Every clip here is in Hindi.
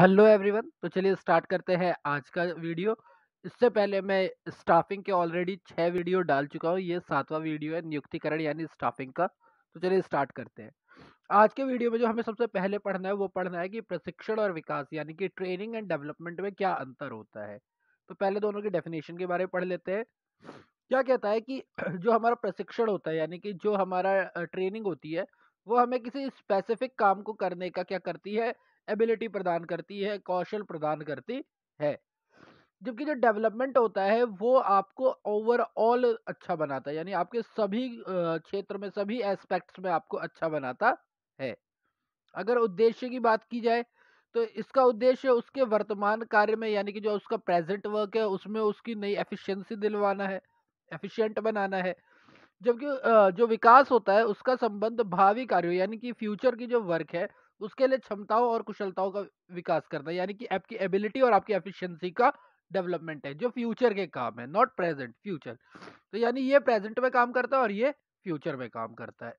हेलो एवरीवन तो चलिए स्टार्ट करते हैं आज का वीडियो इससे पहले मैं स्टाफिंग के ऑलरेडी छः वीडियो डाल चुका हूँ ये सातवां वीडियो है नियुक्तिकरण यानी स्टाफिंग का तो चलिए स्टार्ट करते हैं आज के वीडियो में जो हमें सबसे पहले पढ़ना है वो पढ़ना है कि प्रशिक्षण और विकास यानी कि ट्रेनिंग एंड डेवलपमेंट में क्या अंतर होता है तो पहले दोनों के डेफिनेशन के बारे में पढ़ लेते हैं क्या कहता है कि जो हमारा प्रशिक्षण होता है यानी कि जो हमारा ट्रेनिंग होती है वो हमें किसी स्पेसिफिक काम को करने का क्या करती है एबिलिटी प्रदान करती है कौशल प्रदान करती है जबकि जो डेवलपमेंट होता है वो आपको ओवरऑल अच्छा बनाता है यानी आपके सभी क्षेत्र में सभी एस्पेक्ट्स में आपको अच्छा बनाता है अगर उद्देश्य की बात की जाए तो इसका उद्देश्य उसके वर्तमान कार्य में यानी कि जो उसका प्रेजेंट वर्क है उसमें उसकी नई एफिशिएंसी दिलवाना है एफिशिएंट बनाना है जबकि जो विकास होता है उसका संबंध भावी कार्यों यानी कि फ्यूचर की जो वर्क है उसके लिए क्षमताओं और कुशलताओं का विकास करना यानी कि आपकी एबिलिटी और आपकी एफिशिएंसी का डेवलपमेंट है जो फ्यूचर के काम है नॉट प्रेजेंट फ्यूचर तो यानी ये प्रेजेंट में काम करता है और ये फ्यूचर में काम करता है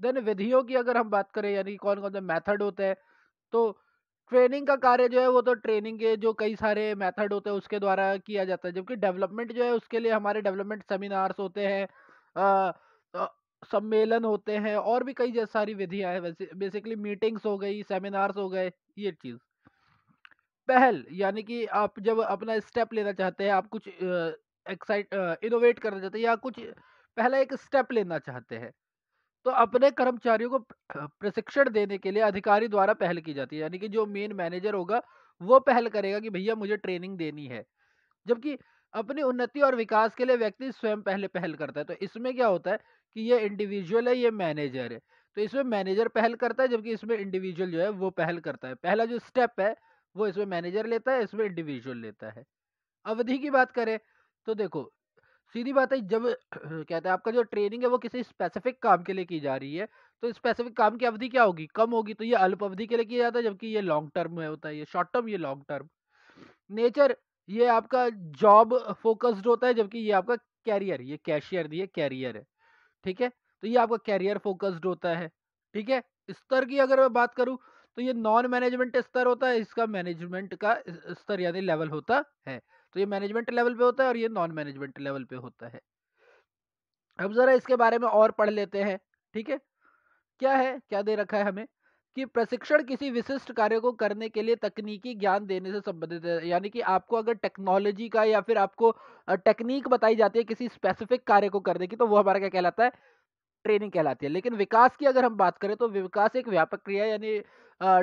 देन विधियों की अगर हम बात करें यानी कौन कौन से मेथड होते हैं तो ट्रेनिंग का कार्य जो है वो तो ट्रेनिंग के जो कई सारे मेथड होते हैं उसके द्वारा किया जाता है जबकि डेवलपमेंट जो है उसके लिए हमारे डेवलपमेंट सेमिनार्स होते हैं सम्मेलन होते हैं और भी कई सारी विधियां हैं वैसे बेसिकली मीटिंग्स हो गई सेमिनार्स हो गए ये चीज़ पहल यानी कि आप जब अपना स्टेप लेना चाहते हैं आप कुछ एक्साइट इनोवेट करना चाहते हैं या कुछ पहला एक स्टेप लेना चाहते हैं तो अपने कर्मचारियों को प्रशिक्षण देने के लिए अधिकारी द्वारा पहल की जाती है यानी कि जो मेन मैनेजर होगा वो पहल करेगा कि भैया मुझे ट्रेनिंग देनी है जबकि अपनी उन्नति और विकास के लिए व्यक्ति स्वयं पहले पहल करता है तो इसमें क्या होता है कि ये इंडिविजुअल है ये मैनेजर है तो इसमें मैनेजर पहल करता है जबकि इसमें इंडिविजुअल जो है वो पहल करता है पहला जो स्टेप है वो इसमें मैनेजर लेता है इसमें इंडिविजुअल लेता है अवधि की बात करें तो देखो सीधी बात है जब कहते हैं आपका जो ट्रेनिंग है वो किसी स्पेसिफिक काम के लिए की जा रही है तो स्पेसिफिक काम की अवधि क्या होगी कम होगी तो ये अल्प अवधि के लिए किया जाता है जबकि ये लॉन्ग टर्म में होता है ये शॉर्ट टर्म ये लॉन्ग टर्म नेचर ये आपका जॉब फोकस्ड होता है जबकि ये आपका कैरियर ये कैशियर दिए कैरियर है ठीक है तो ये आपका कैरियर फोकस्ड होता है ठीक है स्तर की अगर मैं बात करूँ तो ये नॉन मैनेजमेंट स्तर होता है इसका मैनेजमेंट का स्तर यानी लेवल होता है तो ये मैनेजमेंट लेवल पे होता है और ये नॉन मैनेजमेंट लेवल पे होता है अब जरा इसके बारे में और पढ़ लेते हैं ठीक है क्या है क्या दे रखा है हमें कि प्रशिक्षण किसी विशिष्ट कार्य को करने के लिए तकनीकी ज्ञान देने से संबंधित है यानी कि आपको अगर टेक्नोलॉजी का या फिर आपको टेक्निक बताई जाती है किसी स्पेसिफिक कार्य को करने की तो वो हमारा क्या कहलाता है ट्रेनिंग कहलाती है लेकिन विकास की अगर हम बात करें तो विकास एक व्यापक क्रिया यानी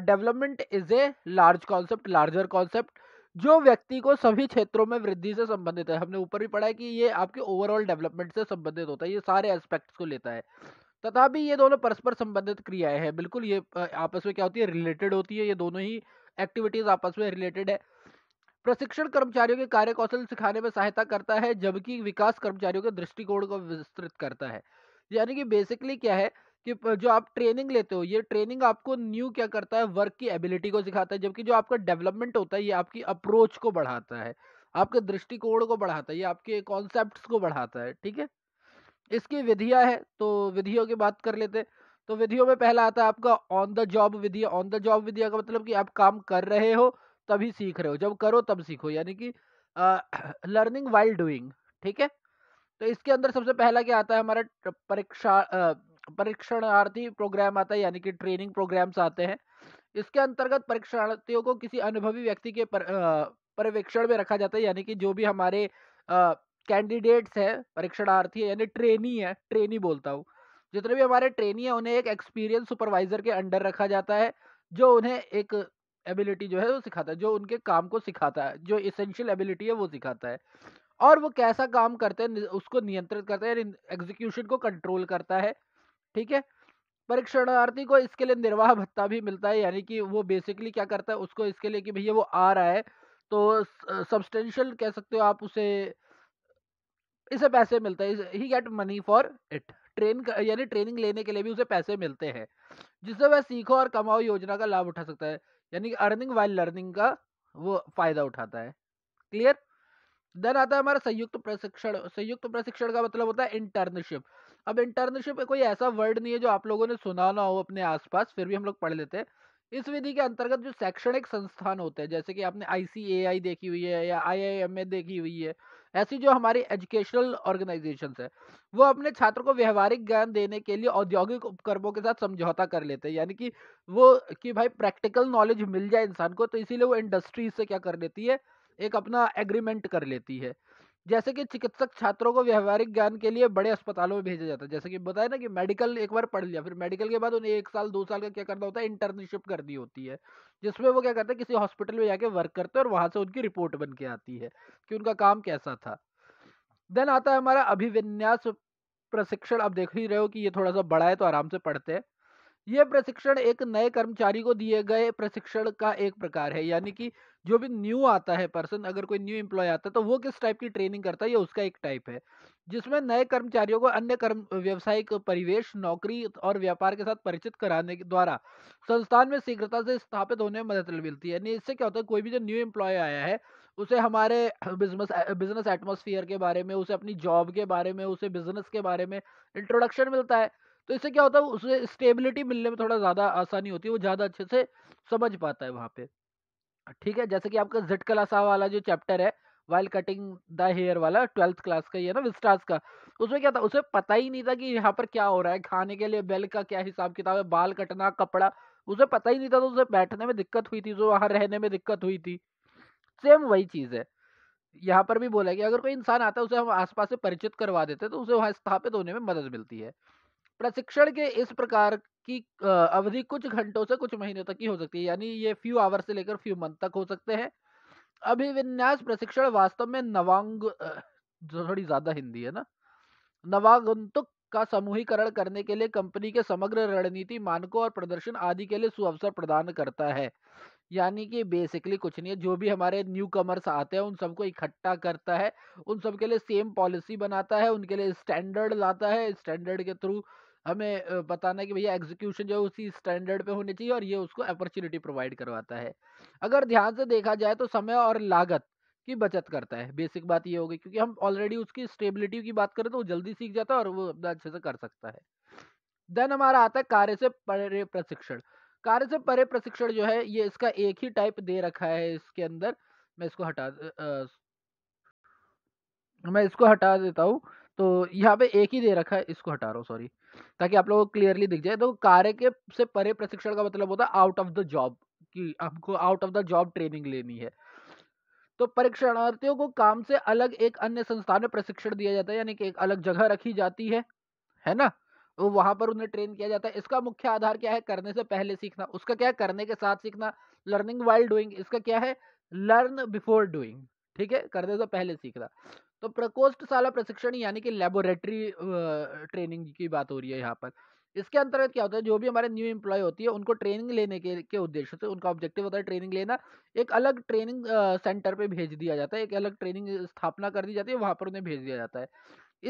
development is a large concept larger concept जो व्यक्ति को सभी क्षेत्रों में वृद्धि से संबंधित है हमने ऊपर भी पढ़ा है कि ये आपके ओवरऑल डेवलपमेंट से संबंधित होता है ये सारे एस्पेक्ट्स को लेता है तथा भी ये दोनों परस्पर संबंधित क्रियाएं हैं बिल्कुल ये आपस में क्या होती है रिलेटेड होती है ये दोनों ही एक्टिविटीज आपस में रिलेटेड है प्रशिक्षण कर्मचारियों के कार्य कौशल सिखाने में सहायता करता है जबकि विकास कर्मचारियों के दृष्टिकोण को विस्तृत करता है यानी कि बेसिकली क्या है कि जो आप ट्रेनिंग लेते हो ये ट्रेनिंग आपको न्यू क्या करता है वर्क की एबिलिटी को सिखाता है जबकि जो आपका डेवलपमेंट होता है ये आपकी अप्रोच को बढ़ाता है आपके दृष्टिकोण को बढ़ाता है ये आपके कॉन्सेप्ट को बढ़ाता है ठीक है इसकी विधियाँ है तो विधियों की बात कर लेते तो विधियों में पहला आता है आपका ऑन द जॉब विधिया ऑन द जॉब विधिया का मतलब कि आप काम कर रहे हो तभी सीख रहे हो जब करो तब सीखो यानी कि लर्निंग वाइल डूइंग ठीक है तो इसके अंदर सबसे पहला क्या आता है हमारा परीक्षा परीक्षणार्थी प्रोग्राम आता है यानी कि ट्रेनिंग प्रोग्राम्स आते हैं इसके अंतर्गत परीक्षार्थियों को किसी अनुभवी व्यक्ति के पर्यवेक्षण में रखा जाता है यानी कि जो भी हमारे आ, कैंडिडेट्स है परीक्षणार्थी है यानी ट्रेनी है ट्रेनी बोलता हूँ जितने भी हमारे ट्रेनी है उन्हें एक एक्सपीरियंस सुपरवाइजर के अंडर रखा जाता है जो उन्हें एक एबिलिटी जो है वो सिखाता है जो उनके काम को सिखाता है जो इसेंशियल एबिलिटी है वो सिखाता है और वो कैसा काम करते हैं उसको नियंत्रित करता है एग्जीक्यूशन को कंट्रोल करता है ठीक है परीक्षणार्थी को इसके लिए निर्वाह भत्ता भी मिलता है यानी कि वो बेसिकली क्या करता है उसको इसके लिए कि भैया वो आ रहा है तो सब्सटेंशियल कह सकते हो आप उसे इसे पैसे मिलते हैं he get money for it train यानी ट्रेनिंग लेने के लिए भी उसे पैसे मिलते हैं जिससे वह सीखो और कमाओ योजना का लाभ उठा सकता है यानी अर्निंग वाइल लर्निंग का वो फायदा उठाता है क्लियर देन आता है हमारा संयुक्त प्रशिक्षण संयुक्त प्रशिक्षण का मतलब होता है इंटर्नशिप अब इंटर्नशिप कोई ऐसा वर्ड नहीं है जो आप लोगों ने सुना ना हो अपने आसपास फिर भी हम लोग पढ़ लेते हैं इस विधि के अंतर्गत जो शैक्षणिक संस्थान होते हैं जैसे कि आपने आई देखी हुई है या आई देखी हुई है ऐसी जो हमारी एजुकेशनल ऑर्गेनाइजेशन है वो अपने छात्रों को व्यवहारिक ज्ञान देने के लिए औद्योगिक उपकरणों के साथ समझौता कर लेते हैं यानी कि वो कि भाई प्रैक्टिकल नॉलेज मिल जाए इंसान को तो इसीलिए वो इंडस्ट्रीज से क्या कर लेती है एक अपना एग्रीमेंट कर लेती है जैसे कि चिकित्सक छात्रों को व्यवहारिक ज्ञान के लिए बड़े अस्पतालों में भेजा जाता है जैसे कि बताया ना कि मेडिकल एक बार पढ़ लिया फिर मेडिकल के बाद उन्हें एक साल दो साल का क्या करना होता है इंटर्नशिप करनी होती है जिसमें वो क्या करते हैं किसी हॉस्पिटल में जाके वर्क करते हैं और वहाँ से उनकी रिपोर्ट बन के आती है कि उनका काम कैसा था देन आता है हमारा अभिविन्यास प्रशिक्षण आप देख ही रहे हो कि ये थोड़ा सा बड़ा है तो आराम से पढ़ते हैं ये प्रशिक्षण एक नए कर्मचारी को दिए गए प्रशिक्षण का एक प्रकार है यानी कि जो भी न्यू आता है पर्सन अगर कोई न्यू एम्प्लॉय आता है तो वो किस टाइप की ट्रेनिंग करता है ये उसका एक टाइप है जिसमें नए कर्मचारियों को अन्य कर्म व्यवसायिक परिवेश नौकरी और व्यापार के साथ परिचित कराने के द्वारा संस्थान में शीघ्रता से स्थापित होने में मदद मिलती है यानी इससे क्या होता है कोई भी जो न्यू एम्प्लॉय आया है उसे हमारे बिजनेस बिजनेस एटमोसफियर के बारे में उसे अपनी जॉब के बारे में उसे बिजनेस के बारे में इंट्रोडक्शन मिलता है तो इससे क्या होता है उसे स्टेबिलिटी मिलने में थोड़ा ज़्यादा आसानी होती है वो ज़्यादा अच्छे से समझ पाता है वहाँ पे ठीक है जैसे कि आपका जेड कलासा वाला जो चैप्टर है वाइल कटिंग द हेयर वाला ट्वेल्थ क्लास का ही है ना विस्टार्स का उसमें क्या था उसे पता ही नहीं था कि यहाँ पर क्या हो रहा है खाने के लिए बेल का क्या हिसाब किताब है बाल कटना कपड़ा उसे पता ही नहीं था तो उसे बैठने में दिक्कत हुई थी जो वहाँ रहने में दिक्कत हुई थी सेम वही चीज़ है यहाँ पर भी बोला कि अगर कोई इंसान आता है उसे हम आसपास से परिचित करवा देते तो उसे वहाँ स्थापित होने में मदद मिलती है प्रशिक्षण के इस प्रकार की अवधि कुछ घंटों से कुछ महीनों तक ही हो सकती है यानी ये फ्यू आवर से लेकर फ्यू मंथ तक हो सकते हैं अभिविन्यास प्रशिक्षण वास्तव में नवांग थोड़ी ज्यादा हिंदी है ना नवागंतुक का समूहीकरण करने के लिए कंपनी के समग्र रणनीति मानकों और प्रदर्शन आदि के लिए सुअवसर प्रदान करता है यानी कि बेसिकली कुछ नहीं है जो भी हमारे न्यू कमर्स आते हैं उन सबको इकट्ठा करता है उन सबके लिए सेम पॉलिसी बनाता है उनके लिए स्टैंडर्ड लाता है स्टैंडर्ड के थ्रू हमें बताना है कि भैया एग्जीक्यूशन जो है उसी स्टैंडर्ड पे होनी चाहिए और ये उसको अपॉर्चुनिटी प्रोवाइड करवाता है अगर ध्यान से देखा जाए तो समय और लागत की बचत करता है बेसिक बात ये होगी क्योंकि हम ऑलरेडी उसकी स्टेबिलिटी की बात करें तो वो जल्दी सीख जाता है और वो अपना अच्छे से कर सकता है देन हमारा आता है कार्य से परे प्रशिक्षण कार्य से परे प्रशिक्षण जो है ये इसका एक ही टाइप दे रखा है इसके अंदर मैं इसको हटा आ, मैं इसको हटा देता हूँ तो यहाँ पे एक ही दे रखा है इसको हटा रहा हूँ सॉरी ताकि आप लोगों को क्लियरली दिख जाए तो कार्य के से परे प्रशिक्षण का मतलब होता है आउट ऑफ द जॉब कि आपको out of the job training लेनी है तो परीक्षणार्थियों को काम से अलग एक अन्य संस्थान में प्रशिक्षण दिया जाता है यानी कि एक अलग जगह रखी जाती है है ना तो वहां पर उन्हें ट्रेन किया जाता है इसका मुख्य आधार क्या है करने से पहले सीखना उसका क्या है करने के साथ सीखना लर्निंग वाइल डूइंग इसका क्या है लर्न बिफोर डूइंग ठीक है करने से पहले सीखना तो प्रकोष्ठ शाला प्रशिक्षण यानी कि लेबोरेटरी ट्रेनिंग की बात हो रही है यहाँ पर इसके अंतर्गत क्या होता है जो भी हमारे न्यू एम्प्लॉय होती है उनको ट्रेनिंग लेने के के उद्देश्य से उनका ऑब्जेक्टिव होता है ट्रेनिंग लेना एक अलग ट्रेनिंग सेंटर पे भेज दिया जाता है एक अलग ट्रेनिंग स्थापना कर दी जाती है वहाँ पर उन्हें भेज दिया जाता है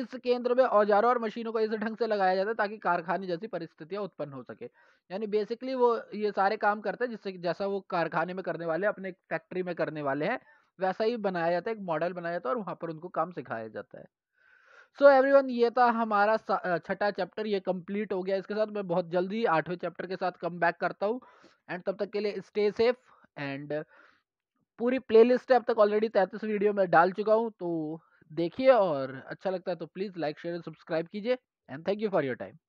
इस केंद्र में औजारों और मशीनों को इस ढंग से लगाया जाता है ताकि कारखाने जैसी परिस्थितियाँ उत्पन्न हो सके यानी बेसिकली वो ये सारे काम करते हैं जिससे जैसा वो कारखाने में करने वाले अपने फैक्ट्री में करने वाले हैं वैसा ही बनाया जाता है एक मॉडल बनाया जाता है और वहाँ पर उनको काम सिखाया जाता है सो so एवरीवन ये था हमारा छठा चैप्टर ये कंप्लीट हो गया इसके साथ मैं बहुत जल्दी आठवें चैप्टर के साथ कम बैक करता हूँ एंड तब तक के लिए स्टे सेफ एंड पूरी प्लेलिस्ट है अब तक ऑलरेडी तैंतीस वीडियो में डाल चुका हूँ तो देखिए और अच्छा लगता है तो please like share and subscribe कीजिए and thank you for your time